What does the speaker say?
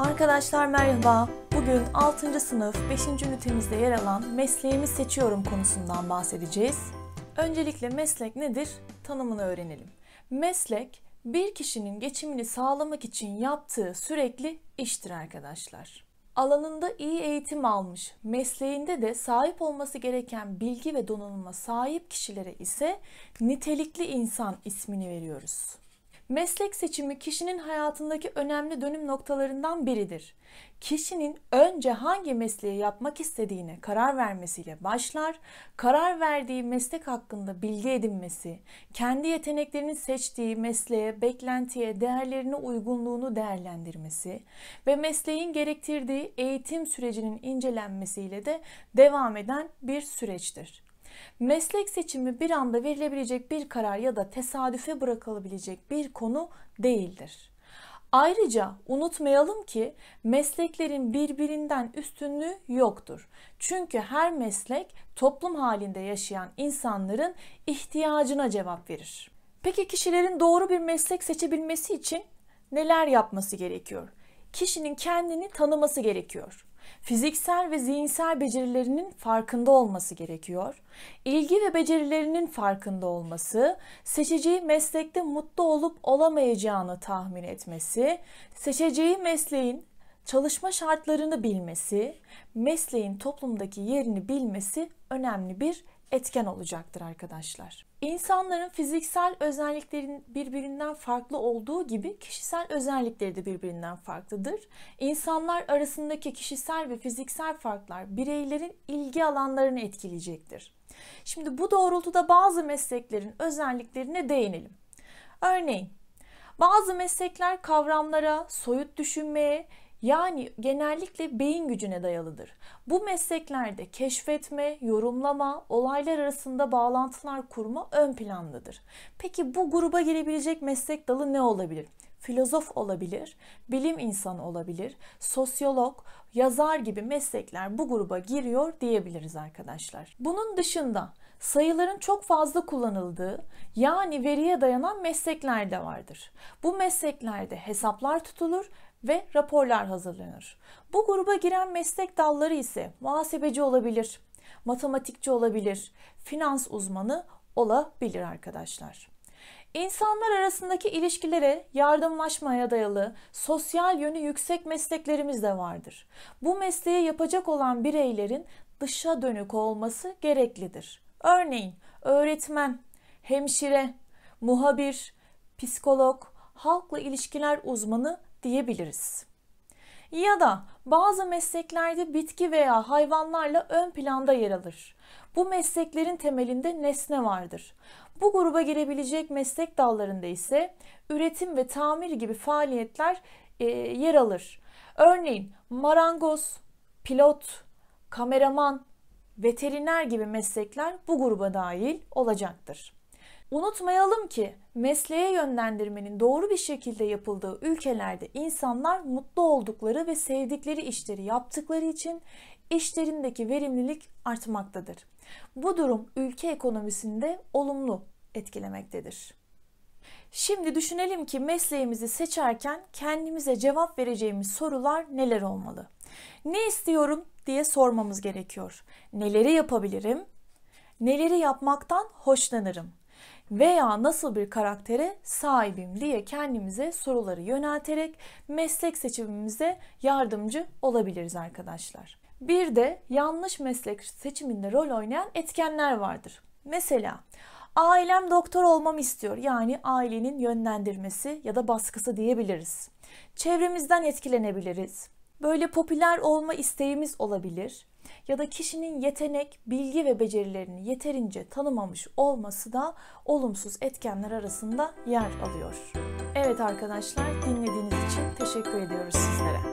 Arkadaşlar merhaba. Bugün 6. sınıf 5. ünitemizde yer alan mesleğimi seçiyorum konusundan bahsedeceğiz. Öncelikle meslek nedir? Tanımını öğrenelim. Meslek bir kişinin geçimini sağlamak için yaptığı sürekli iştir arkadaşlar. Alanında iyi eğitim almış, mesleğinde de sahip olması gereken bilgi ve donanıma sahip kişilere ise nitelikli insan ismini veriyoruz. Meslek seçimi kişinin hayatındaki önemli dönüm noktalarından biridir. Kişinin önce hangi mesleği yapmak istediğine karar vermesiyle başlar, karar verdiği meslek hakkında bilgi edinmesi, kendi yeteneklerini seçtiği mesleğe, beklentiye, değerlerine uygunluğunu değerlendirmesi ve mesleğin gerektirdiği eğitim sürecinin incelenmesiyle de devam eden bir süreçtir. Meslek seçimi bir anda verilebilecek bir karar ya da tesadüfe bırakılabilecek bir konu değildir. Ayrıca unutmayalım ki mesleklerin birbirinden üstünlüğü yoktur. Çünkü her meslek toplum halinde yaşayan insanların ihtiyacına cevap verir. Peki kişilerin doğru bir meslek seçebilmesi için neler yapması gerekiyor? Kişinin kendini tanıması gerekiyor. Fiziksel ve zihinsel becerilerinin farkında olması gerekiyor. İlgi ve becerilerinin farkında olması, seçeceği meslekte mutlu olup olamayacağını tahmin etmesi, seçeceği mesleğin çalışma şartlarını bilmesi, mesleğin toplumdaki yerini bilmesi önemli bir etken olacaktır arkadaşlar. İnsanların fiziksel özelliklerinin birbirinden farklı olduğu gibi kişisel özellikleri de birbirinden farklıdır. İnsanlar arasındaki kişisel ve fiziksel farklar bireylerin ilgi alanlarını etkileyecektir. Şimdi bu doğrultuda bazı mesleklerin özelliklerine değinelim. Örneğin bazı meslekler kavramlara, soyut düşünmeye yani genellikle beyin gücüne dayalıdır. Bu mesleklerde keşfetme, yorumlama, olaylar arasında bağlantılar kurma ön plandadır. Peki bu gruba girebilecek meslek dalı ne olabilir? Filozof olabilir, bilim insanı olabilir, sosyolog, yazar gibi meslekler bu gruba giriyor diyebiliriz arkadaşlar. Bunun dışında sayıların çok fazla kullanıldığı yani veriye dayanan meslekler de vardır. Bu mesleklerde hesaplar tutulur ve raporlar hazırlanır. Bu gruba giren meslek dalları ise muhasebeci olabilir, matematikçi olabilir, finans uzmanı olabilir arkadaşlar. İnsanlar arasındaki ilişkilere yardımlaşmaya dayalı sosyal yönü yüksek mesleklerimiz de vardır. Bu mesleği yapacak olan bireylerin dışa dönük olması gereklidir. Örneğin öğretmen, hemşire, muhabir, psikolog, halkla ilişkiler uzmanı diyebiliriz. Ya da bazı mesleklerde bitki veya hayvanlarla ön planda yer alır. Bu mesleklerin temelinde nesne vardır. Bu gruba girebilecek meslek dallarında ise üretim ve tamir gibi faaliyetler e, yer alır. Örneğin marangoz, pilot, kameraman, veteriner gibi meslekler bu gruba dahil olacaktır. Unutmayalım ki mesleğe yönlendirmenin doğru bir şekilde yapıldığı ülkelerde insanlar mutlu oldukları ve sevdikleri işleri yaptıkları için işlerindeki verimlilik artmaktadır. Bu durum ülke ekonomisinde olumlu etkilemektedir. Şimdi düşünelim ki mesleğimizi seçerken kendimize cevap vereceğimiz sorular neler olmalı? Ne istiyorum diye sormamız gerekiyor. Neleri yapabilirim? Neleri yapmaktan hoşlanırım? veya nasıl bir karaktere sahibim diye kendimize soruları yönelterek meslek seçimimize yardımcı olabiliriz arkadaşlar. Bir de yanlış meslek seçiminde rol oynayan etkenler vardır. Mesela ailem doktor olmamı istiyor. Yani ailenin yönlendirmesi ya da baskısı diyebiliriz. Çevremizden etkilenebiliriz. Böyle popüler olma isteğimiz olabilir ya da kişinin yetenek, bilgi ve becerilerini yeterince tanımamış olması da olumsuz etkenler arasında yer alıyor. Evet arkadaşlar dinlediğiniz için teşekkür ediyoruz sizlere.